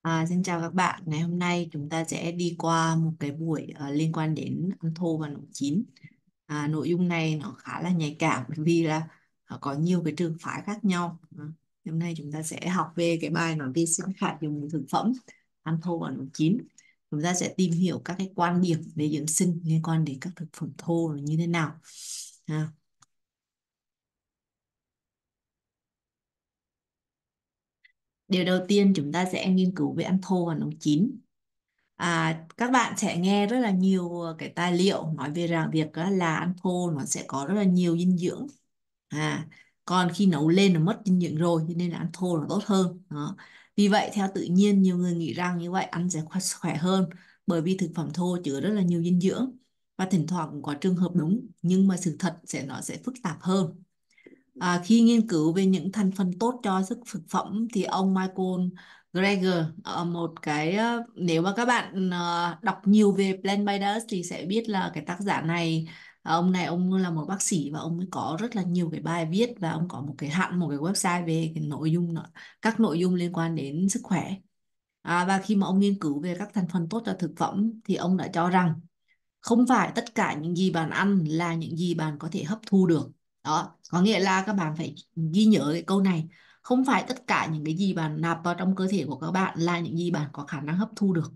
À, xin chào các bạn, ngày hôm nay chúng ta sẽ đi qua một cái buổi uh, liên quan đến ăn thô và nấu chín. À, nội dung này nó khá là nhạy cảm vì là uh, có nhiều cái trường phái khác nhau. À, hôm nay chúng ta sẽ học về cái bài nói về sinh khả dùng thực phẩm ăn thô và nấu chín. Chúng ta sẽ tìm hiểu các cái quan điểm về dưỡng sinh liên quan đến các thực phẩm thô là như thế nào. À, điều đầu tiên chúng ta sẽ nghiên cứu về ăn thô và nấu chín à, các bạn sẽ nghe rất là nhiều ờ, cái tài liệu nói về rằng việc là ăn thô nó sẽ có rất là nhiều dinh dưỡng à còn khi nấu lên nó mất dinh dưỡng rồi cho nên là ăn thô nó tốt hơn đó vì vậy theo tự nhiên nhiều người nghĩ rằng như vậy ăn sẽ khỏe, hơn bởi vì thực phẩm thô chứa rất là nhiều dinh dưỡng và thỉnh thoảng cũng có trường hợp đúng nhưng mà sự thật sẽ nó sẽ phức tạp hơn À, khi nghiên cứu về những thành phần tốt cho sức thực phẩm thì ông Michael Greger ờ, một cái ờ, nếu mà các bạn ờ, đọc nhiều về Plant Binders thì sẽ biết là cái tác giả này ông này ông là một bác sĩ và ông ấy có rất là nhiều cái bài viết và ông có một cái hạn một cái website về cái nội dung các nội dung liên quan đến sức khỏe à, và khi mà ông nghiên cứu về các thành phần tốt cho thực phẩm thì ông đã cho rằng không phải tất cả những gì bạn ăn là những gì bạn có thể hấp thu được đó có nghĩa là các bạn phải ghi nhớ cái câu này không phải tất cả những cái gì bạn nạp vào trong cơ thể của các bạn là những gì bạn có khả năng hấp thu được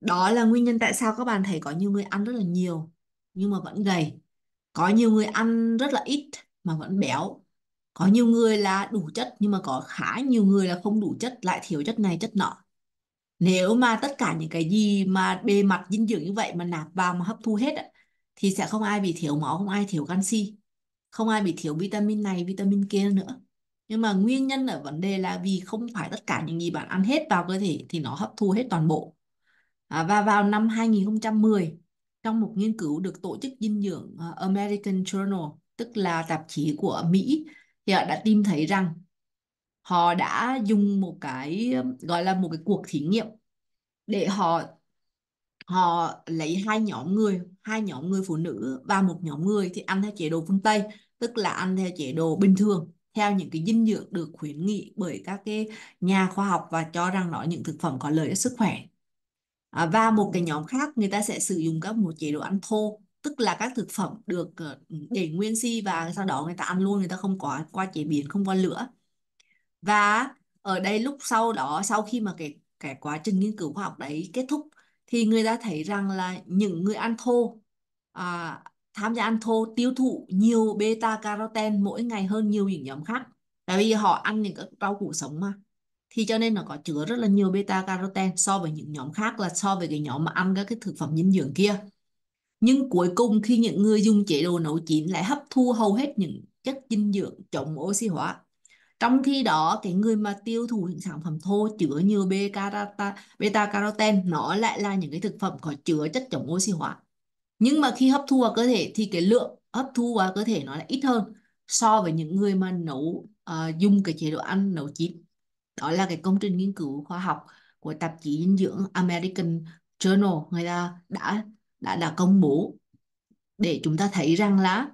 đó là nguyên nhân tại sao các bạn thấy có nhiều người ăn rất là nhiều nhưng mà vẫn gầy có nhiều người ăn rất là ít mà vẫn béo có nhiều người là đủ chất nhưng mà có khá nhiều người là không đủ chất lại thiếu chất này chất nọ nếu mà tất cả những cái gì mà bề mặt dinh dưỡng như vậy mà nạp vào mà hấp thu hết thì sẽ không ai bị thiếu máu không ai thiếu canxi không ai bị thiếu vitamin này vitamin kia nữa nhưng mà nguyên nhân ở vấn đề là vì không phải tất cả những gì bạn ăn hết vào cơ thể thì nó hấp thu hết toàn bộ à, và vào năm 2010 trong một nghiên cứu được tổ chức dinh dưỡng ờ, American Journal tức là tạp chí của Mỹ thì họ đã tìm thấy rằng họ đã dùng một cái gọi là một cái cuộc thí nghiệm để họ họ lấy hai nhóm người hai nhóm người phụ nữ và một nhóm người thì ăn theo chế độ phương Tây tức là ăn theo chế độ bình thường theo những cái dinh dưỡng được khuyến nghị bởi các cái nhà khoa học và cho rằng nó những thực phẩm có lợi cho sức khỏe à, và một cái nhóm khác người ta sẽ sử dụng các một chế độ ăn thô tức là các thực phẩm được ờ, để nguyên si và sau đó người ta ăn luôn người ta không có qua chế biến không qua lửa và ở đây lúc sau đó sau khi mà cái cái quá trình nghiên cứu khoa học đấy kết thúc thì người ta thấy rằng là những người ăn thô à, tham gia ăn thô tiêu thụ nhiều beta carotene mỗi ngày hơn nhiều những nhóm khác tại vì họ ăn những các rau củ sống mà thì cho nên nó có chứa rất là nhiều beta carotene so với những nhóm khác là so với cái nhóm mà ăn các cái thực phẩm dinh dưỡng kia nhưng cuối cùng khi những người dùng chế độ nấu chín lại hấp thu hầu hết những chất dinh dưỡng chống oxy hóa trong khi đó cái người mà tiêu thụ những sản phẩm thô chứa nhiều beta, beta carotene nó lại là những cái thực phẩm có chứa chất chống oxy hóa nhưng mà khi hấp thu vào cơ thể thì cái lượng hấp thu vào cơ thể nó lại ít hơn so với những người mà nấu uh, dùng cái chế độ ăn nấu chín đó là cái công trình nghiên cứu khoa học của tạp chí dinh dưỡng American Journal người ta đã đã đã công bố để chúng ta thấy rằng là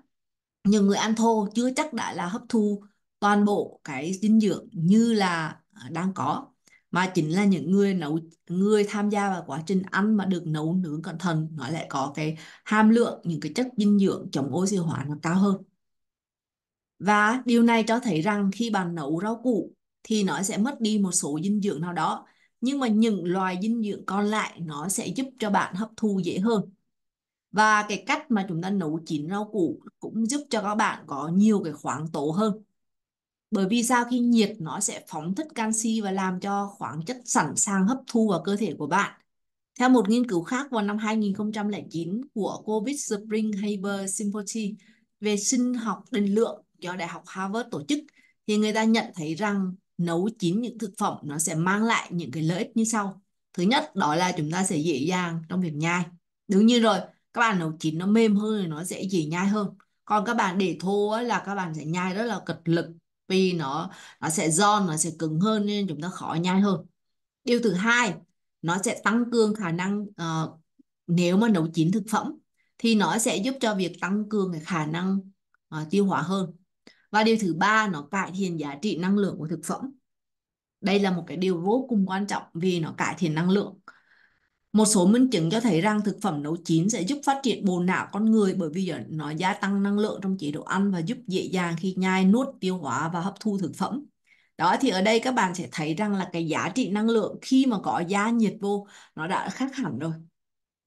những người ăn thô chưa chắc đã là hấp thu toàn bộ cái dinh dưỡng như là à, đang có mà chính là những người nấu người tham gia vào quá trình ăn mà được nấu nướng cẩn thận nó lại có cái hàm lượng những cái chất dinh dưỡng chống oxy hóa nó cao hơn và điều này cho thấy rằng khi bạn nấu rau củ thì nó sẽ mất đi một số dinh dưỡng nào đó nhưng mà những loài dinh dưỡng còn lại nó sẽ giúp cho bạn hấp thu dễ hơn và cái cách mà chúng ta nấu chín rau củ cũng giúp cho các bạn có nhiều cái khoáng tố hơn bởi vì sao khi nhiệt nó sẽ phóng thích canxi và làm cho khoáng chất sẵn sàng hấp thu vào cơ thể của bạn. Theo một nghiên cứu khác vào năm 2009 của COVID Spring Haber Symposium về sinh học định lượng do Đại học Harvard tổ chức, thì người ta nhận thấy rằng nấu chín những thực phẩm nó sẽ mang lại những cái lợi ích như sau. Thứ nhất, đó là chúng ta sẽ dễ dàng trong việc nhai. đúng như rồi, các bạn nấu chín nó mềm hơn, nó sẽ dễ nhai hơn. Còn các bạn để thô ấy, là các bạn sẽ nhai rất là cật lực, vì nó nó sẽ giòn nó sẽ cứng hơn nên chúng ta khó nhai hơn điều thứ hai nó sẽ tăng cường khả năng uh, nếu mà nấu chín thực phẩm thì nó sẽ giúp cho việc tăng cường cái khả năng uh, tiêu hóa hơn và điều thứ ba nó cải thiện giá trị năng lượng của thực phẩm đây là một cái điều vô cùng quan trọng vì nó cải thiện năng lượng một số minh chứng cho thấy rằng thực phẩm nấu chín sẽ giúp phát triển bộ não con người bởi vì nó gia tăng năng lượng trong chế độ ăn và giúp dễ dàng khi nhai, nuốt, tiêu hóa và hấp thu thực phẩm. Đó thì ở đây các bạn sẽ thấy rằng là cái giá trị năng lượng khi mà có gia nhiệt vô nó đã khác hẳn rồi.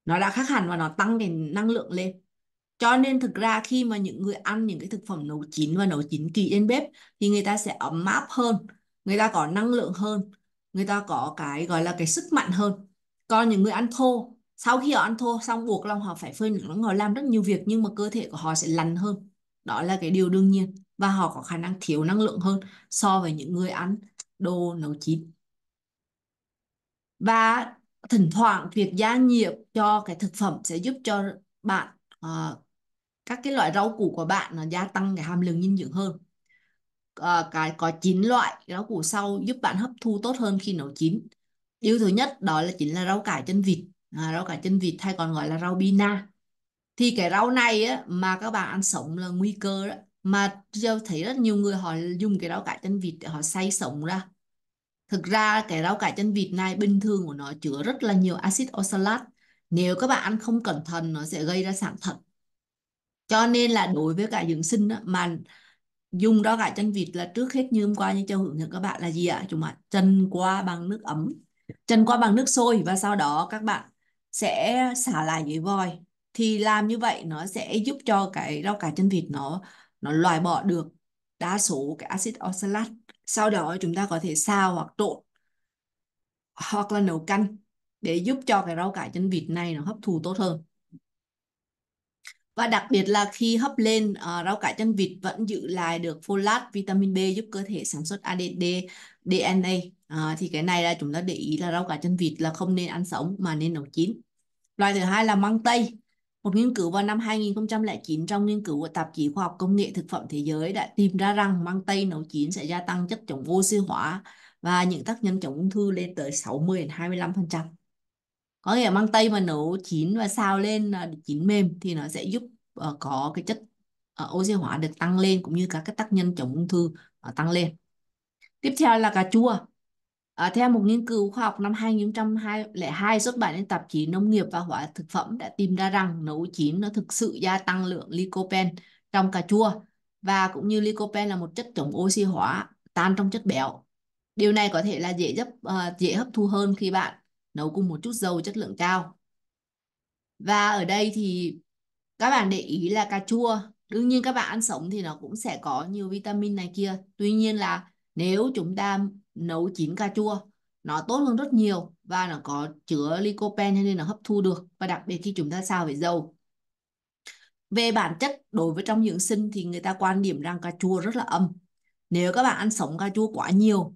Nó đã khác hẳn và nó tăng đến năng lượng lên. Cho nên thực ra khi mà những người ăn những cái thực phẩm nấu chín và nấu chín kỳ trên bếp thì người ta sẽ ấm áp hơn, người ta có năng lượng hơn, người ta có cái gọi là cái sức mạnh hơn còn những người ăn thô sau khi họ ăn thô xong buộc lòng họ phải phơi nắng họ làm rất nhiều việc nhưng mà cơ thể của họ sẽ lành hơn đó là cái điều đương nhiên và họ có khả năng thiếu năng lượng hơn so với những người ăn đồ nấu chín và thỉnh thoảng việc gia nhiệt cho cái thực phẩm sẽ giúp cho bạn uh, các cái loại rau củ của bạn nó gia tăng cái hàm lượng dinh dưỡng hơn uh, cái có chín loại rau củ sau giúp bạn hấp thu tốt hơn khi nấu chín điều thứ nhất đó là chính là rau cải chân vịt à, rau cải chân vịt hay còn gọi là rau bina thì cái rau này á, mà các bạn ăn sống là nguy cơ đó mà tôi thấy rất nhiều người họ dùng cái rau cải chân vịt để họ xay sống ra thực ra cái rau cải chân vịt này bình thường của nó chứa rất là nhiều axit oxalat nếu các bạn ăn không cẩn thận nó sẽ gây ra sản thận cho nên là đối với cả dưỡng sinh á mà dùng rau cải chân vịt là trước hết như hôm qua như châu dẫn các bạn là gì ạ chúng ạ chân qua bằng nước ấm trần qua bằng nước sôi và sau đó các bạn sẽ xả lại dưới vòi thì làm như vậy nó sẽ giúp cho cái rau cải chân vịt nó nó loại bỏ được đa số cái axit oxalat sau đó chúng ta có thể xào hoặc trộn hoặc là nấu canh để giúp cho cái rau cải chân vịt này nó hấp thụ tốt hơn và đặc biệt là khi hấp lên uh, rau cải chân vịt vẫn giữ lại được folate, vitamin B giúp cơ thể sản xuất ADD, DNA à, thì cái này là chúng ta để ý là rau cải chân vịt là không nên ăn sống mà nên nấu chín loại thứ hai là măng tây một nghiên cứu vào năm 2009 trong nghiên cứu của tạp chí khoa học công nghệ thực phẩm thế giới đã tìm ra rằng măng tây nấu chín sẽ gia tăng chất chống oxy hóa và những tác nhân chống ung thư lên tới 60 đến 25%. Có nghĩa măng tây mà nấu chín và xào lên ờ, chín mềm thì nó sẽ giúp ờ, có cái chất oxy hóa được tăng lên cũng như các cái tác nhân chống ung thư tăng lên. Tiếp theo là cà chua. À, theo một nghiên cứu khoa học năm 2002 xuất bản trên tạp chí Nông nghiệp và Hóa thực phẩm đã tìm ra rằng nấu chín nó thực sự gia tăng lượng lycopene trong cà chua và cũng như lycopene là một chất chống oxy hóa tan trong chất béo. Điều này có thể là dễ giúp uh, ờ, dễ hấp thu hơn khi bạn nấu cùng một chút dầu chất lượng cao. Và ở đây thì các bạn để ý là cà chua, đương nhiên các bạn ăn sống thì nó cũng sẽ có nhiều vitamin này kia. Tuy nhiên là nếu chúng ta nấu chín cà chua nó tốt hơn rất nhiều và nó có chứa lycopene nên nó hấp thu được và đặc biệt khi chúng ta xào với dầu về bản chất đối với trong dưỡng sinh thì người ta quan điểm rằng cà chua rất là âm nếu các bạn ăn sống cà chua quá nhiều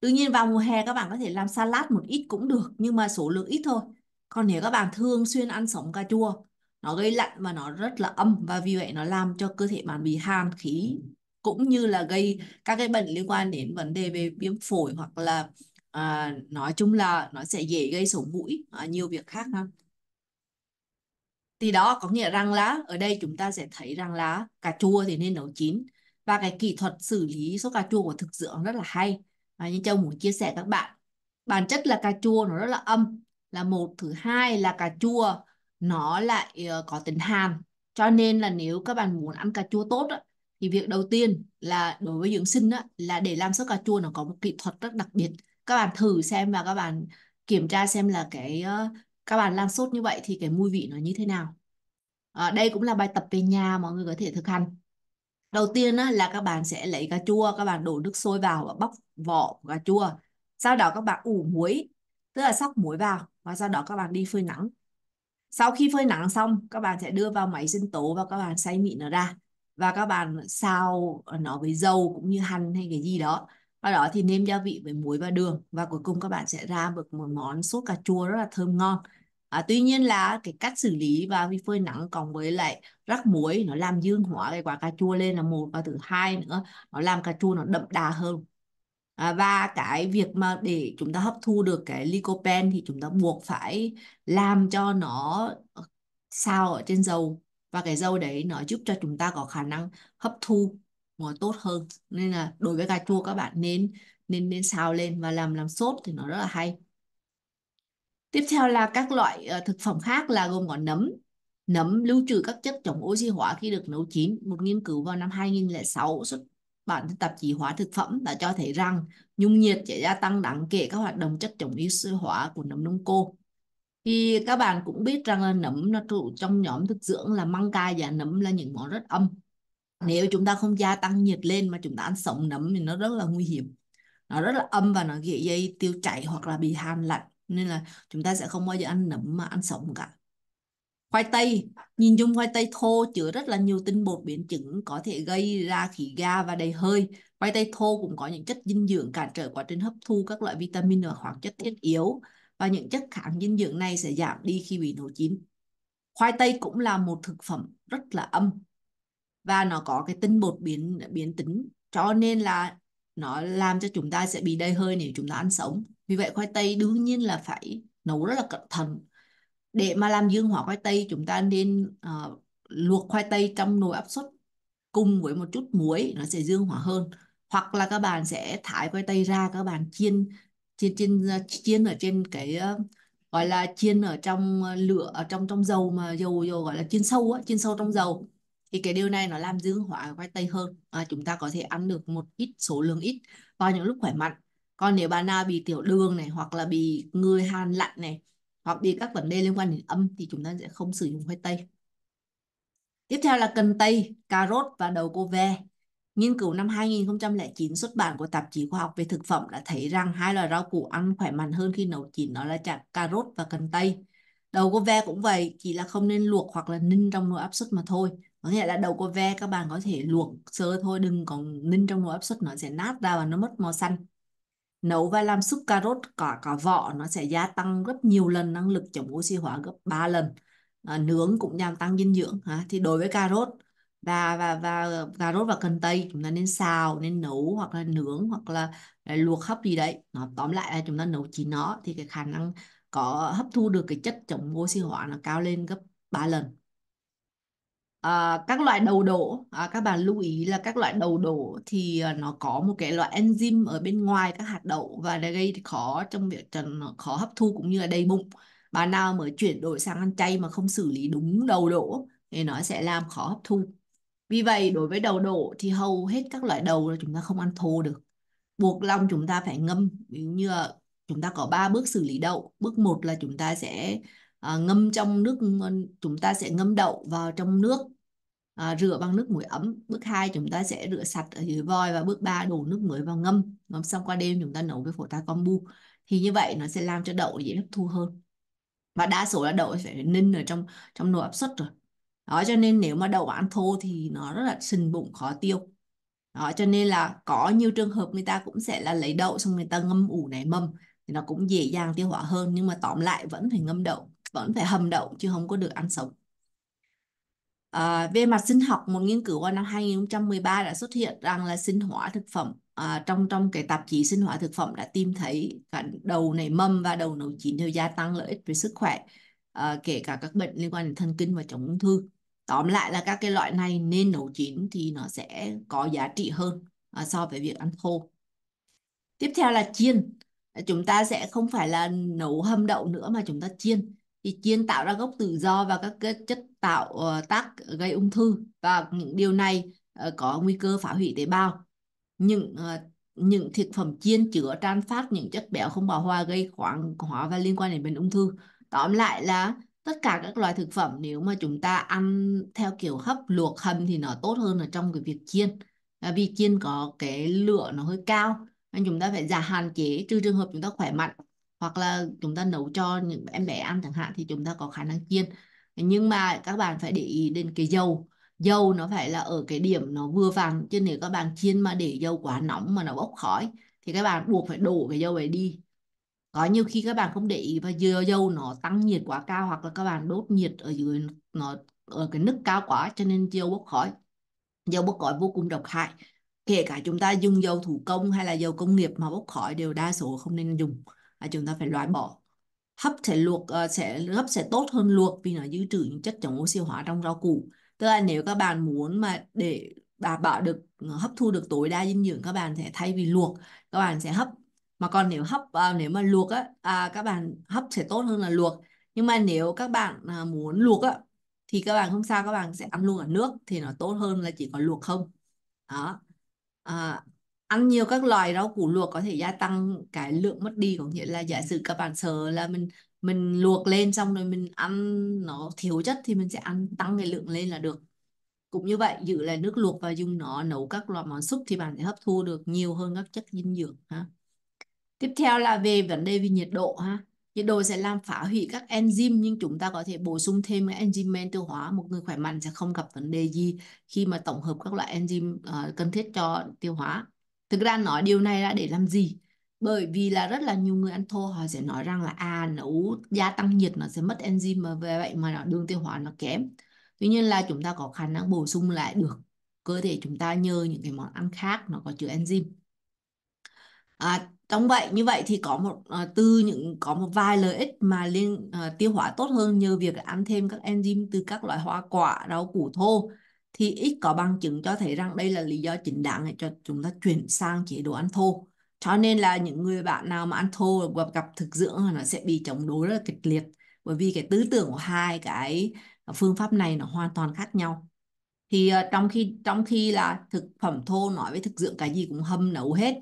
đương nhiên vào mùa hè các bạn có thể làm salad một ít cũng được nhưng mà số lượng ít thôi còn nếu các bạn thường xuyên ăn sống cà chua nó gây lạnh và nó rất là âm và vì vậy nó làm cho cơ thể bạn bị hàn khí cũng như là gây các cái bệnh liên quan đến vấn đề về viêm phổi hoặc là à, nói chung là nó sẽ dễ gây sổ mũi à, nhiều việc khác hơn thì đó có nghĩa rằng lá ở đây chúng ta sẽ thấy rằng lá cà chua thì nên nấu chín và cái kỹ thuật xử lý số cà chua của thực dưỡng rất là hay à, như châu muốn chia sẻ các bạn bản chất là cà chua nó rất là âm là một thứ hai là cà chua nó lại ờ, có tính hàn cho nên là nếu các bạn muốn ăn cà chua tốt đó, thì việc đầu tiên là đối với dưỡng sinh đó là để làm sốt cà chua nó có một kỹ thuật rất đặc biệt các bạn thử xem và các bạn kiểm tra xem là cái ờ, các bạn làm sốt như vậy thì cái mùi vị nó như thế nào à, đây cũng là bài tập về nhà mọi người có thể thực hành đầu tiên đó là các bạn sẽ lấy cà chua các bạn đổ nước sôi vào và bóc vỏ cà chua sau đó các bạn ủ muối tức là sóc muối vào và sau đó các bạn đi phơi nắng sau khi phơi nắng xong các bạn sẽ đưa vào máy sinh tố và các bạn xay mịn nó ra và các bạn xào nó với dầu cũng như hành hay cái gì đó và đó thì nêm gia vị với muối và đường và cuối cùng các bạn sẽ ra được một món sốt cà chua rất là thơm ngon à, tuy nhiên là cái cách xử lý và vi phơi nắng cộng với lại rắc muối nó làm dương hóa cái quả cà chua lên là một và thứ hai nữa nó làm cà chua nó đậm đà hơn à, và cái việc mà để chúng ta hấp thu được cái lycopene thì chúng ta buộc phải làm cho nó sao ở trên dầu và cái dầu đấy nó giúp cho chúng ta có khả năng hấp thu nó tốt hơn nên là đối với cà chua các bạn nên nên nên xào lên và làm làm sốt thì nó rất là hay tiếp theo là các loại ờ, thực phẩm khác là gồm có nấm nấm lưu trữ các chất chống oxy hóa khi được nấu chín một nghiên cứu vào năm 2006 xuất bản tạp chí hóa thực phẩm đã cho thấy rằng nhung nhiệt sẽ gia tăng đáng kể các hoạt động chất chống oxy hóa của nấm nung cô thì các bạn cũng biết rằng là nấm nó trụ trong nhóm thực dưỡng là măng cài và nấm là những món rất âm nếu chúng ta không gia tăng nhiệt lên mà chúng ta ăn sống nấm thì nó rất là nguy hiểm nó rất là âm và nó dễ dây tiêu chảy hoặc là bị hàn lạnh nên là chúng ta sẽ không bao giờ ăn nấm mà ăn sống cả khoai tây nhìn chung khoai tây thô chứa rất là nhiều tinh bột biến chứng có thể gây ra khí ga và đầy hơi khoai tây thô cũng có những chất dinh dưỡng cản trở quá trình hấp thu các loại vitamin và khoáng chất thiết yếu và những chất kháng dinh dưỡng này sẽ giảm đi khi bị nấu chín. Khoai tây cũng là một thực phẩm rất là âm và nó có cái tinh bột biến biến tính cho nên là nó làm cho chúng ta sẽ bị đầy hơi nếu chúng ta ăn sống. Vì vậy khoai tây đương nhiên là phải nấu rất là cẩn thận. Để mà làm dương hóa khoai tây chúng ta nên uh, luộc khoai tây trong nồi áp suất cùng với một chút muối nó sẽ dương hóa hơn hoặc là các bạn sẽ thái khoai tây ra các bạn chiên chiên trên à, chiên ở trên cái ờ, gọi là chiên ở trong ờ, lửa ở trong trong dầu mà dầu dầu gọi là chiên sâu á chiên sâu trong dầu thì cái điều này nó làm dư hỏa khoai tây hơn à, chúng ta có thể ăn được một ít số lượng ít vào những lúc khỏe mạnh còn nếu bạn nào bị tiểu đường này hoặc là bị người hàn lạnh này hoặc bị các vấn đề liên quan đến âm thì chúng ta sẽ không sử dụng khoai tây tiếp theo là cần tây cà rốt và đầu cô ve Nghiên cứu năm 2009 xuất bản của tạp chí khoa học về thực phẩm đã thấy rằng hai loại rau củ ăn khỏe mạnh hơn khi nấu chín đó là chả cà rốt và cần tây. Đầu cô ve cũng vậy, chỉ là không nên luộc hoặc là ninh trong nồi áp suất mà thôi. Có nghĩa là đầu cô ve các bạn có thể luộc sơ thôi, đừng còn ninh trong nồi áp suất nó sẽ nát ra và nó mất màu xanh. Nấu và làm súp cà rốt cả cả vỏ nó sẽ gia tăng gấp nhiều lần năng lực chống oxy hóa gấp 3 lần. À, nướng cũng làm tăng dinh dưỡng ha. Thì đối với cà rốt và và và cà rốt và cần tây chúng ta nên xào nên nấu hoặc là nướng hoặc là luộc hấp gì đấy nó tóm lại là chúng ta nấu chín nó thì cái khả năng có hấp thu được cái chất chống oxy hóa nó cao lên gấp 3 lần à, các loại đậu đỗ à, các bạn lưu ý là các loại đậu đỗ thì à, nó có một cái loại enzyme ở bên ngoài các hạt đậu và đã gây khó trong việc trần khó hấp thu cũng như là đầy bụng bạn nào mới chuyển đổi sang ăn chay mà không xử lý đúng đậu đỗ thì nó sẽ làm khó hấp thu vì vậy, đối với đậu đỗ thì hầu hết các loại đậu là chúng ta không ăn thô được. Buộc lòng chúng ta phải ngâm. Ví dụ như chúng ta có 3 bước xử lý đậu. Bước 1 là chúng ta sẽ à, ngâm trong nước, chúng ta sẽ ngâm đậu vào trong nước, à, rửa bằng nước muối ấm. Bước 2 chúng ta sẽ rửa sạch ở dưới vòi và bước 3 đổ nước muối vào ngâm. Ngâm xong qua đêm chúng ta nấu với phổ ta kombu. Thì như vậy nó sẽ làm cho đậu dễ hấp thu hơn. Và đa số là đậu sẽ ninh ở trong trong nồi áp suất rồi đó cho nên nếu mà đầu ăn thô thì nó rất là sình bụng khó tiêu đó cho nên là có nhiều trường hợp người ta cũng sẽ là lấy đậu xong người ta ngâm ủ nảy mâm thì nó cũng dễ dàng tiêu hóa hơn nhưng mà tóm lại vẫn phải ngâm đậu vẫn phải hầm đậu chứ không có được ăn sống à, về mặt sinh học một nghiên cứu vào năm 2013 đã xuất hiện rằng là sinh hóa thực phẩm à, trong trong cái tạp chí sinh hóa thực phẩm đã tìm thấy cả đầu nảy mâm và đầu nấu chín đều gia tăng lợi ích về sức khỏe à, kể cả các bệnh liên quan đến thần kinh và chống ung thư tóm lại là các cái loại này nên nấu chín thì nó sẽ có giá trị hơn à, so với việc ăn khô tiếp theo là chiên chúng ta sẽ không phải là nấu hâm đậu nữa mà chúng ta chiên thì chiên tạo ra gốc tự do và các chất tạo ờ, tác gây ung thư và những điều này ờ, có nguy cơ phá hủy tế bào những ờ, những thực phẩm chiên chứa tran phát những chất béo không bão hòa gây khoáng hóa và liên quan đến bệnh ung thư tóm lại là tất cả các loại thực phẩm nếu mà chúng ta ăn theo kiểu hấp luộc hầm thì nó tốt hơn là trong cái việc chiên vì chiên có cái lửa nó hơi cao nên chúng ta phải giảm dạ hạn chế trừ trường hợp chúng ta khỏe mạnh hoặc là chúng ta nấu cho những em bé ăn chẳng hạn thì chúng ta có khả năng chiên nhưng mà các bạn phải để ý đến cái dầu dầu nó phải là ở cái điểm nó vừa vàng chứ nếu các bạn chiên mà để dầu quá nóng mà nó bốc khói thì các bạn buộc phải đổ cái dầu ấy đi có nhiều khi các bạn không để ý và dưa dâu nó tăng nhiệt quá cao hoặc là các bạn đốt nhiệt ở dưới nó ở cái nức cao quá cho nên dầu bốc khói dầu bốc khói vô cùng độc hại kể cả chúng ta dùng dầu thủ công hay là dầu công nghiệp mà bốc khói đều đa số không nên dùng à, chúng ta phải loại bỏ hấp sẽ luộc ờ, sẽ hấp sẽ tốt hơn luộc vì nó giữ trữ những chất chống oxy hóa trong rau củ tức là nếu các bạn muốn mà để đảm bảo được ờ, hấp thu được tối đa dinh dưỡng các bạn sẽ thay vì luộc các bạn sẽ hấp mà còn nếu hấp à, nếu mà luộc á à, các bạn hấp sẽ tốt hơn là luộc nhưng mà nếu các bạn à, muốn luộc á thì các bạn không sao các bạn sẽ ăn luôn ở nước thì nó tốt hơn là chỉ có luộc không đó à, ăn nhiều các loại rau củ luộc có thể gia tăng cái lượng mất đi có nghĩa là giả sử các bạn sợ là mình mình luộc lên xong rồi mình ăn nó thiếu chất thì mình sẽ ăn tăng cái lượng lên là được cũng như vậy giữ lại nước luộc và dùng nó nấu các loại món súp thì bạn sẽ hấp thu được nhiều hơn các chất dinh dưỡng ha tiếp theo là về vấn đề về nhiệt độ ha nhiệt độ sẽ làm phá hủy các enzyme nhưng chúng ta có thể bổ sung thêm các enzyme men tiêu hóa một người khỏe mạnh sẽ không gặp vấn đề gì khi mà tổng hợp các loại enzyme uh, cần thiết cho tiêu hóa thực ra nói điều này là để làm gì bởi vì là rất là nhiều người ăn thô họ sẽ nói rằng là à nấu gia tăng nhiệt nó sẽ mất enzyme mà về vậy mà nó đường tiêu hóa nó kém tuy nhiên là chúng ta có khả năng bổ sung lại được cơ thể chúng ta nhờ những cái món ăn khác nó có chứa enzyme à, trong vậy như vậy thì có một à, ờ, từ những có một vài lợi ích mà liên à, tiêu hóa tốt hơn nhờ việc ăn thêm các enzyme từ các loại hoa quả, rau củ thô thì ít có bằng chứng cho thấy rằng đây là lý do chính đáng để cho chúng ta chuyển sang chế độ ăn thô. Cho nên là những người bạn nào mà ăn thô gặp, gặp thực dưỡng nó sẽ bị chống đối rất là kịch liệt bởi vì cái tư tưởng của hai cái phương pháp này nó hoàn toàn khác nhau thì uh, trong khi trong khi là thực phẩm thô nói với thực dưỡng cái gì cũng hâm nấu hết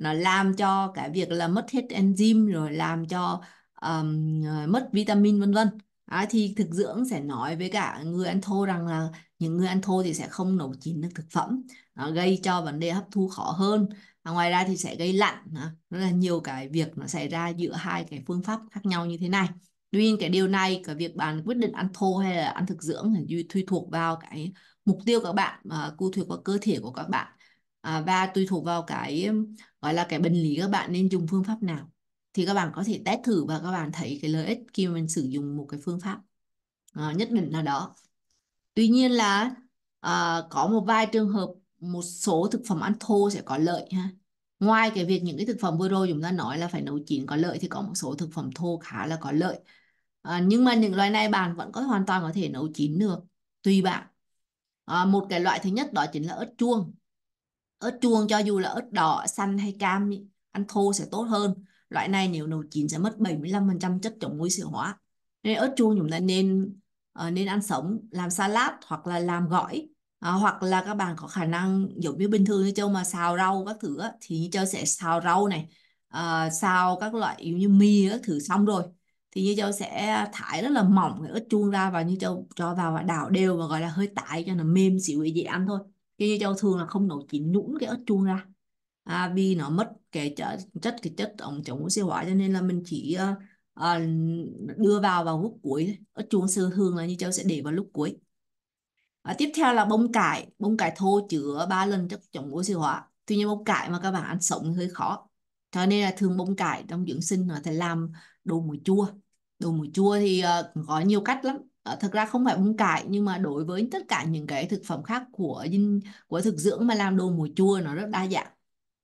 nó làm cho cái việc là mất hết enzyme rồi làm cho um, mất vitamin vân vân à, thì thực dưỡng sẽ nói với cả người ăn thô rằng là những người ăn thô thì sẽ không nấu chín được thực phẩm nó gây cho vấn đề hấp thu khó hơn à, ngoài ra thì sẽ gây lặn à, rất là nhiều cái việc nó xảy ra giữa hai cái phương pháp khác nhau như thế này tuy nhiên cái điều này cái việc bạn quyết định ăn thô hay là ăn thực dưỡng thì tùy thuộc vào cái mục tiêu các bạn mà ờ, cụ thuộc vào cơ thể của các bạn à, và tùy thuộc vào cái gọi là cái bệnh lý các bạn nên dùng phương pháp nào thì các bạn có thể test thử và các bạn thấy cái lợi ích khi mình sử dụng một cái phương pháp à, nhất định nào đó tuy nhiên là à, có một vài trường hợp một số thực phẩm ăn thô sẽ có lợi ha ngoài cái việc những cái thực phẩm vừa rồi chúng ta nói là phải nấu chín có lợi thì có một số thực phẩm thô khá là có lợi à, nhưng mà những loại này bạn vẫn có hoàn toàn có thể nấu chín được tùy bạn à, một cái loại thứ nhất đó chính là ớt chuông ớt chuông cho dù là ớt đỏ xanh hay cam ăn thô sẽ tốt hơn loại này nếu nấu chín sẽ mất 75% chất chống oxy hóa nên ớt chuông chúng ta nên ờ, nên ăn sống làm salad hoặc là làm gỏi À, hoặc là các bạn có khả năng giống như bình thường như châu mà xào rau các thứ á, thì như châu sẽ xào rau này à, xào các loại như mì các thứ xong rồi thì như châu sẽ thái rất là mỏng cái ớt chuông ra và như châu cho vào và đảo đều và gọi là hơi tái cho nó mềm xíu dễ ăn thôi cái dây chao thương là không nổi chỉ nhũn cái ớt chuông ra à, vì nó mất cái chất chất cái chất ống chống oxy hóa cho nên là mình chỉ uh, uh, đưa vào vào lúc cuối ớt chuông sơ thường là như cháu sẽ để vào lúc cuối à, tiếp theo là bông cải bông cải thô chứa ba lần chất chống oxy hóa tuy nhiên bông cải mà các bạn ăn sống hơi khó cho nên là thường bông cải trong dưỡng sinh là sẽ làm đồ mùi chua đồ mùi chua thì uh, có nhiều cách lắm Ờ, thực ra không phải bông cải nhưng mà đối với tất cả những cái thực phẩm khác của dinh của thực dưỡng mà làm đồ mùa chua nó rất đa dạng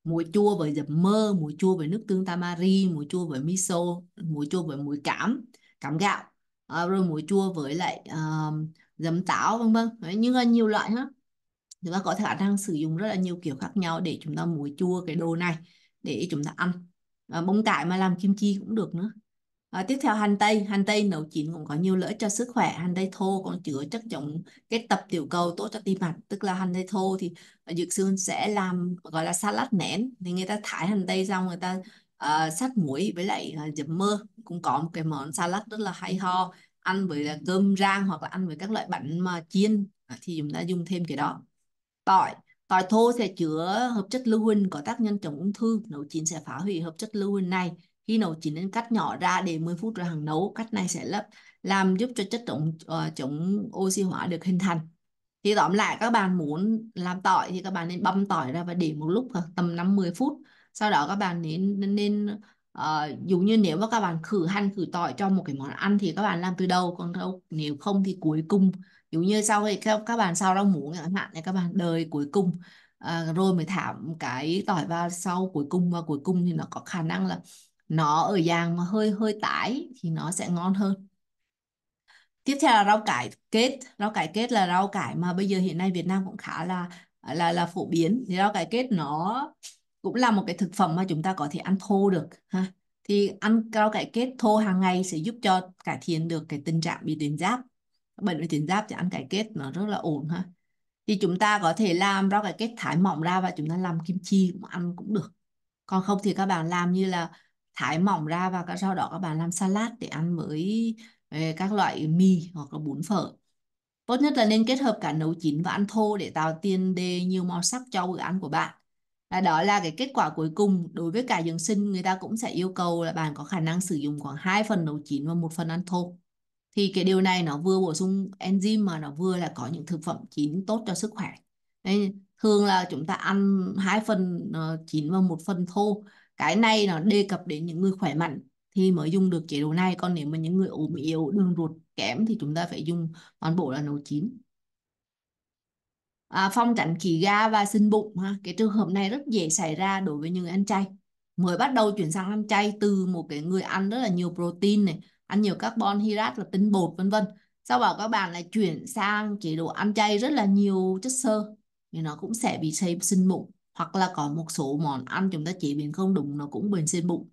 mùa chua với dập mơ mùa chua với nước tương tamari mùa chua với miso mùa chua với muối cám cám gạo à, rồi mùa chua với lại uh, giấm táo vân vân nhưng là nhiều loại hết chúng ta có thể khả năng sử dụng rất là nhiều kiểu khác nhau để chúng ta muối chua cái đồ này để chúng ta ăn à, bông cải mà làm kim chi cũng được nữa À, tiếp theo hành tây, hành tây nấu chín cũng có nhiều lợi cho sức khỏe. Hành tây thô còn chứa chất chống kết tập tiểu cầu tốt cho tim mạch. Tức là hành tây thô thì Dược sư sẽ làm gọi là salad nén. Thì người ta thái hành tây xong người ta uh, ờ, sát muối với lại uh, ờ, dầm mơ. Cũng có một cái món salad rất là hay ho. Ăn với là cơm rang hoặc là ăn với các loại bánh mà chiên à, thì chúng ta dùng thêm cái đó. Tỏi, tỏi thô sẽ chứa hợp chất lưu huynh có tác nhân chống ung thư. Nấu chín sẽ phá hủy hợp chất lưu huynh này khi nấu chín nên cắt nhỏ ra để 10 phút rồi hàng nấu cách này sẽ lấp làm giúp cho chất chống uh, chống oxy hóa được hình thành thì tóm lại các bạn muốn làm tỏi thì các bạn nên băm tỏi ra và để một lúc tầm 50 phút sau đó các bạn nên nên uh, ờ, dù như nếu mà các bạn khử hành khử tỏi cho một cái món ăn thì các bạn làm từ đầu còn đâu nếu không thì cuối cùng dù như sau khi các, bạn sau rau muống chẳng hạn thì các bạn đời cuối cùng uh, rồi mới thả cái tỏi vào sau cuối cùng và cuối cùng thì nó có khả năng là nó ở dạng mà hơi hơi tải thì nó sẽ ngon hơn tiếp theo là rau cải kết rau cải kết là rau cải mà bây giờ hiện nay Việt Nam cũng khá là là là phổ biến thì rau cải kết nó cũng là một cái thực phẩm mà chúng ta có thể ăn thô được ha thì ăn rau cải kết thô hàng ngày sẽ giúp cho cải thiện được cái tình trạng bị tuyến giáp bệnh về tuyến giáp thì ăn cải kết nó rất là ổn ha thì chúng ta có thể làm rau cải kết thái mỏng ra và chúng ta làm kim chi cũng ăn cũng được còn không thì các bạn làm như là thái mỏng ra và các sau đó các bạn làm salad để ăn với ờ, các loại mì hoặc là bún phở tốt nhất là nên kết hợp cả nấu chín và ăn thô để tạo tiền đề nhiều màu sắc cho bữa ăn của bạn là đó là cái kết quả cuối cùng đối với cả dưỡng sinh người ta cũng sẽ yêu cầu là bạn có khả năng sử dụng khoảng 2 phần nấu chín và một phần ăn thô thì cái điều này nó vừa bổ sung enzyme mà nó vừa là có những thực phẩm chín tốt cho sức khỏe nên thường là chúng ta ăn hai phần ờ, chín và một phần thô cái này nó đề cập đến những người khỏe mạnh thì mới dùng được chế độ này còn nếu mà những người ốm yếu đường ruột kém thì chúng ta phải dùng toàn bộ là nấu chín à, phong tránh khí ga và sinh bụng ha cái trường hợp này rất dễ xảy ra đối với những người ăn chay mới bắt đầu chuyển sang ăn chay từ một cái người ăn rất là nhiều protein này ăn nhiều carbon hydrate là tinh bột vân vân sau đó các bạn lại chuyển sang chế độ ăn chay rất là nhiều chất xơ thì nó cũng sẽ bị xây sinh bụng hoặc là có một số món ăn chúng ta chế biến không đúng nó cũng bình xuyên bụng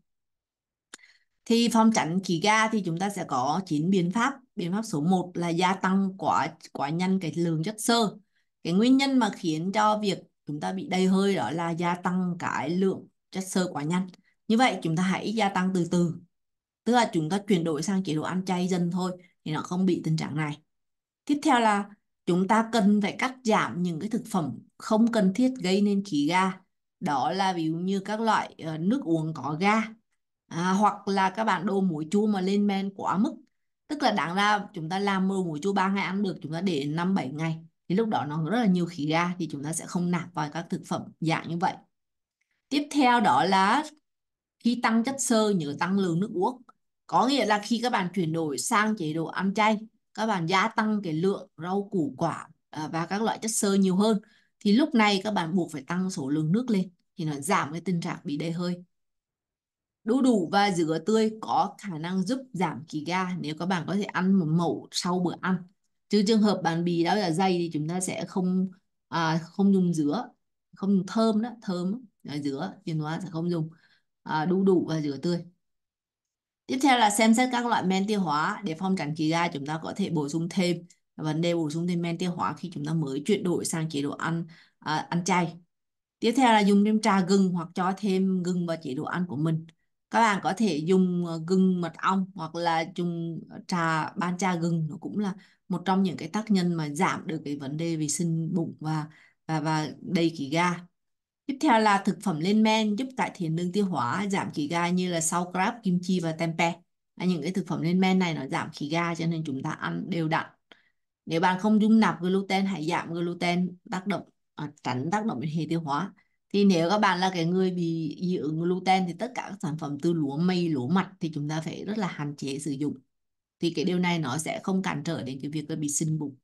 thì phòng tránh khí ga thì chúng ta sẽ có 9 biện pháp biện pháp số 1 là gia tăng quá quá nhanh cái lượng chất xơ cái nguyên nhân mà khiến cho việc chúng ta bị đầy hơi đó là gia tăng cái lượng chất xơ quá nhanh như vậy chúng ta hãy gia tăng từ từ tức là chúng ta chuyển đổi sang chế độ ăn chay dần thôi thì nó không bị tình trạng này tiếp theo là chúng ta cần phải cắt giảm những cái thực phẩm không cần thiết gây nên khí ga đó là ví dụ như các loại ờ, nước uống có ga à, hoặc là các bạn đồ muối chua mà lên men quá mức tức là đáng ra chúng ta làm đồ muối chua ba ngày ăn được chúng ta để năm bảy ngày thì lúc đó nó rất là nhiều khí ga thì chúng ta sẽ không nạp vào các thực phẩm dạng như vậy tiếp theo đó là khi tăng chất xơ nhớ tăng lượng nước uống có nghĩa là khi các bạn chuyển đổi sang chế độ ăn chay các bạn gia tăng cái lượng rau củ quả à, và các loại chất xơ nhiều hơn thì lúc này các bạn buộc phải tăng số lượng nước lên thì nó giảm cái tình trạng bị đầy hơi đu đủ và dừa tươi có khả năng giúp giảm khí ga nếu các bạn có thể ăn một mẩu sau bữa ăn chứ trường hợp bạn bì đau dạ dày thì chúng ta sẽ không à, không dùng dứa không dùng thơm đó thơm là dứa thì nó sẽ không dùng à, đu đủ và dừa tươi Tiếp theo là xem xét các loại men tiêu hóa để phòng tránh khí ga chúng ta có thể bổ sung thêm vấn đề bổ sung thêm men tiêu hóa khi chúng ta mới chuyển đổi sang chế độ ăn à, ăn chay. Tiếp theo là dùng thêm trà gừng hoặc cho thêm gừng vào chế độ ăn của mình. Các bạn có thể dùng ờ, gừng mật ong hoặc là dùng trà ban trà gừng nó cũng là một trong những cái tác nhân mà giảm được cái vấn đề vi sinh bụng và và và đầy khí ga. Tiếp theo là thực phẩm lên men giúp cải thiện đường tiêu hóa, giảm khí ga như là sauerkraut, kim chi và tempeh. À, những cái thực phẩm lên men này nó giảm khí ga cho nên chúng ta ăn đều đặn. Nếu bạn không dung nạp gluten hãy giảm gluten tác động à, tránh tác động đến hệ tiêu hóa. Thì nếu các bạn là cái người bị dị ứng gluten thì tất cả các sản phẩm từ lúa mì, lúa mạch thì chúng ta phải rất là hạn chế sử dụng. Thì cái điều này nó sẽ không cản trở đến cái việc là bị sinh bụng.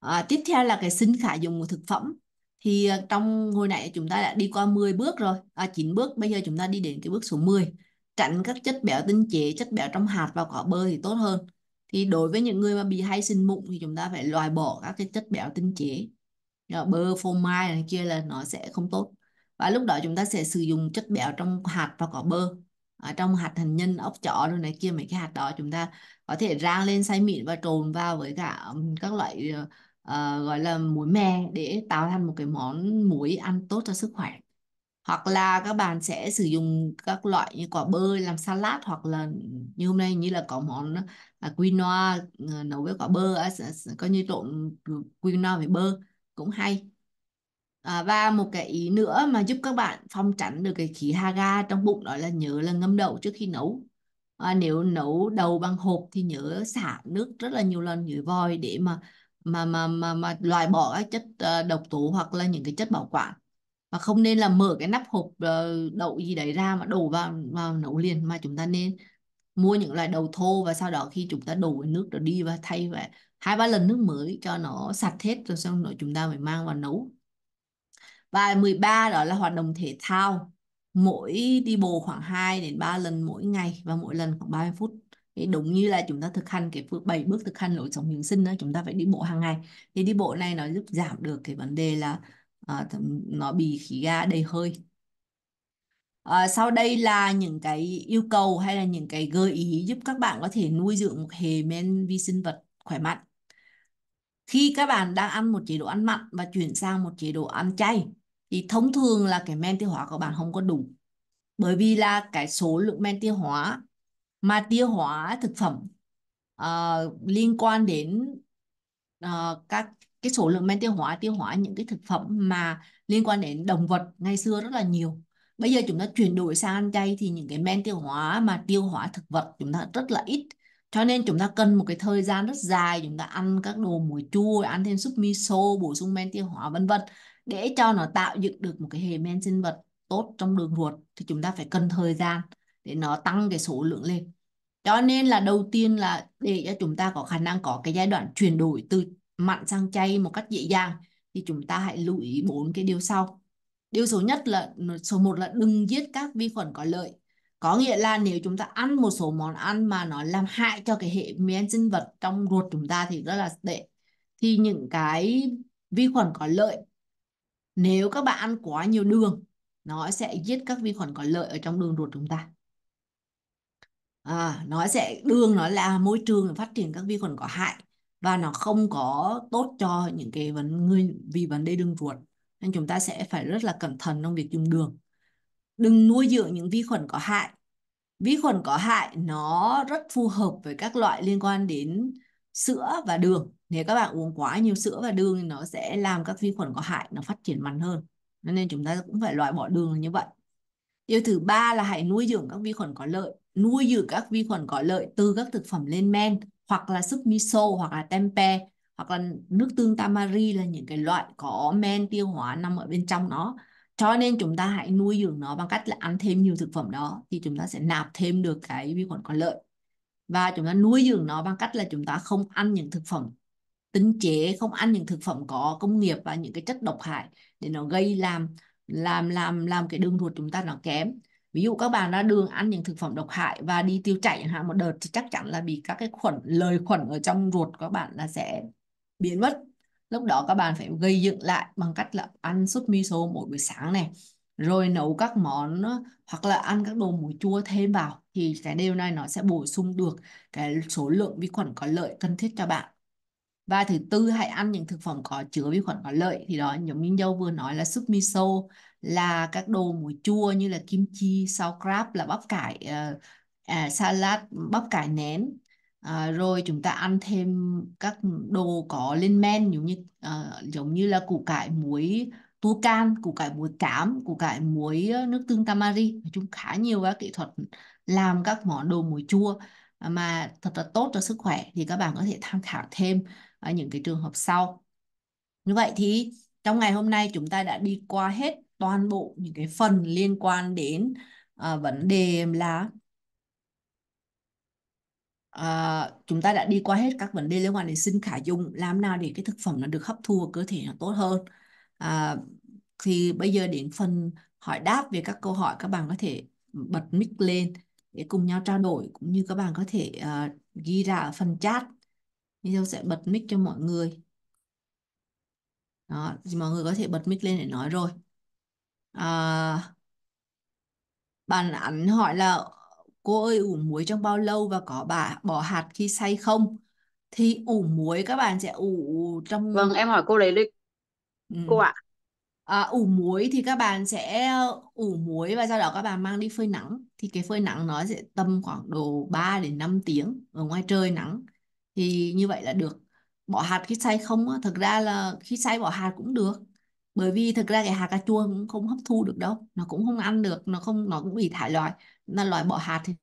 À, tiếp theo là cái sinh khả dụng của thực phẩm thì ờ, trong hồi nãy chúng ta đã đi qua 10 bước rồi à, 9 bước bây giờ chúng ta đi đến cái bước số 10 tránh các chất béo tinh chế chất béo trong hạt và quả bơ thì tốt hơn thì đối với những người mà bị hay sinh mụn thì chúng ta phải loại bỏ các cái chất béo tinh chế là bơ phô mai này kia là nó sẽ không tốt và lúc đó chúng ta sẽ sử dụng chất béo trong hạt và quả bơ ở trong hạt hành nhân ốc chó rồi này kia mấy cái hạt đó chúng ta có thể rang lên xay mịn và trộn vào với cả các loại ờ, uh, gọi là muối me để tạo thành một cái món muối ăn tốt cho sức khỏe hoặc là các bạn sẽ sử dụng các loại như quả bơ làm salad hoặc là như hôm nay như là có món à, quinoa ờ, nấu với quả bơ có như trộn quinoa với bơ cũng hay à, và một cái ý nữa mà giúp các bạn phòng tránh được cái khí haga trong bụng đó là nhớ là ngâm đậu trước khi nấu à, nếu nấu đầu bằng hộp thì nhớ xả nước rất là nhiều lần dưới vòi để mà mà mà mà mà loại bỏ cái chất uh, độc tố hoặc là những cái chất bảo quản và không nên là mở cái nắp hộp uh, đậu gì đấy ra mà đổ vào vào nấu liền mà chúng ta nên mua những loại đậu thô và sau đó khi chúng ta đổ nước rồi đi và thay và hai ba lần nước mới cho nó sạch hết rồi xong rồi chúng ta phải mang vào nấu và 13 đó là hoạt động thể thao mỗi đi bộ khoảng 2 đến 3 lần mỗi ngày và mỗi lần khoảng 30 phút thì đúng như là chúng ta thực hành cái bảy bước thực hành lối sống dưỡng sinh đó chúng ta phải đi bộ hàng ngày thì đi bộ này nó giúp giảm được cái vấn đề là à, nó bị khí ga đầy hơi à, sau đây là những cái yêu cầu hay là những cái gợi ý giúp các bạn có thể nuôi dưỡng một hệ men vi sinh vật khỏe mạnh khi các bạn đang ăn một chế độ ăn mặn và chuyển sang một chế độ ăn chay thì thông thường là cái men tiêu hóa của bạn không có đủ bởi vì là cái số lượng men tiêu hóa mà tiêu hóa thực phẩm uh, liên quan đến uh, các cái số lượng men tiêu hóa tiêu hóa những cái thực phẩm mà liên quan đến động vật ngày xưa rất là nhiều bây giờ chúng ta chuyển đổi sang ăn chay thì những cái men tiêu hóa mà tiêu hóa thực vật chúng ta rất là ít cho nên chúng ta cần một cái thời gian rất dài chúng ta ăn các đồ mùi chua ăn thêm súp miso bổ sung men tiêu hóa vân vân để cho nó tạo dựng được một cái hệ men sinh vật tốt trong đường ruột thì chúng ta phải cần thời gian để nó tăng cái số lượng lên cho nên là đầu tiên là để cho chúng ta có khả năng có cái giai đoạn chuyển đổi từ mặn sang chay một cách dễ dàng thì chúng ta hãy lưu ý bốn cái điều sau điều số nhất là số một là đừng giết các vi khuẩn có lợi có nghĩa là nếu chúng ta ăn một số món ăn mà nó làm hại cho cái hệ miễn sinh vật trong ruột chúng ta thì rất là tệ thì những cái vi khuẩn có lợi nếu các bạn ăn quá nhiều đường nó sẽ giết các vi khuẩn có lợi ở trong đường ruột chúng ta à, nó sẽ đường nó là môi trường phát triển các vi khuẩn có hại và nó không có tốt cho những cái vấn người vì vấn đề đường ruột nên chúng ta sẽ phải rất là cẩn thận trong việc dùng đường đừng nuôi dưỡng những vi khuẩn có hại vi khuẩn có hại nó rất phù hợp với các loại liên quan đến sữa và đường nếu các bạn uống quá nhiều sữa và đường thì nó sẽ làm các vi khuẩn có hại nó phát triển mạnh hơn nên chúng ta cũng phải loại bỏ đường như vậy Điều thứ ba là hãy nuôi dưỡng các vi khuẩn có lợi, nuôi dưỡng các vi khuẩn có lợi từ các thực phẩm lên men hoặc là súp miso hoặc là tempe hoặc là nước tương tamari là những cái loại có men tiêu hóa nằm ở bên trong nó. Cho nên chúng ta hãy nuôi dưỡng nó bằng cách là ăn thêm nhiều thực phẩm đó thì chúng ta sẽ nạp thêm được cái vi khuẩn có lợi. Và chúng ta nuôi dưỡng nó bằng cách là chúng ta không ăn những thực phẩm tinh chế, không ăn những thực phẩm có công nghiệp và những cái chất độc hại để nó gây làm làm làm làm cái đường ruột chúng ta nó kém ví dụ các bạn đã đường ăn những thực phẩm độc hại và đi tiêu chảy hạn một đợt thì chắc chắn là bị các cái khuẩn lời khuẩn ở trong ruột các bạn là sẽ biến mất lúc đó các bạn phải gây dựng lại bằng cách là ăn súp miso mỗi buổi sáng này rồi nấu các món hoặc là ăn các đồ muối chua thêm vào thì cái điều này nó sẽ bổ sung được cái số lượng vi khuẩn có lợi cần thiết cho bạn và thứ tư hãy ăn những thực phẩm có chứa vi khuẩn có lợi thì đó giống như dâu vừa nói là súp miso là các đồ muối chua như là kim chi sauerkraut là bắp cải uh, uh, salad bắp cải nén À, rồi chúng ta ăn thêm các đồ có lên men giống như uh, giống như là củ cải muối tu can củ cải muối cám củ cải muối nước tương tamari nói chung khá nhiều các kỹ thuật làm các món đồ muối chua mà thật là tốt cho sức khỏe thì các bạn có thể tham khảo thêm ở những cái trường hợp sau như vậy thì trong ngày hôm nay chúng ta đã đi qua hết toàn bộ những cái phần liên quan đến uh, vấn đề là à, chúng ta đã đi qua hết các vấn đề liên quan đến sinh khả dụng làm nào để cái thực phẩm nó được hấp thu ở cơ thể nó tốt hơn à, thì bây giờ đến phần hỏi đáp về các câu hỏi các bạn có thể bật mic lên để cùng nhau trao đổi cũng như các bạn có thể uh, ghi ra ở phần chat video sẽ bật mic cho mọi người đó thì mọi người có thể bật mic lên để nói rồi à, bạn ảnh hỏi là cô ơi ủ muối trong bao lâu và có bà bỏ hạt khi xay không thì ủ muối các bạn sẽ ủ trong vâng em hỏi cô đấy đi ừ. cô ạ à, ủ muối thì các bạn sẽ ủ muối và sau đó các bạn mang đi phơi nắng thì cái phơi nắng nó sẽ tầm khoảng độ 3 đến 5 tiếng ở ngoài trời nắng thì như vậy là được bỏ hạt khi xay không thực ra là khi xay bỏ hạt cũng được bởi vì thực ra cái hạt cà chua cũng không hấp thu được đâu nó cũng không ăn được nó không nó cũng bị thải loại là loại bỏ hạt thì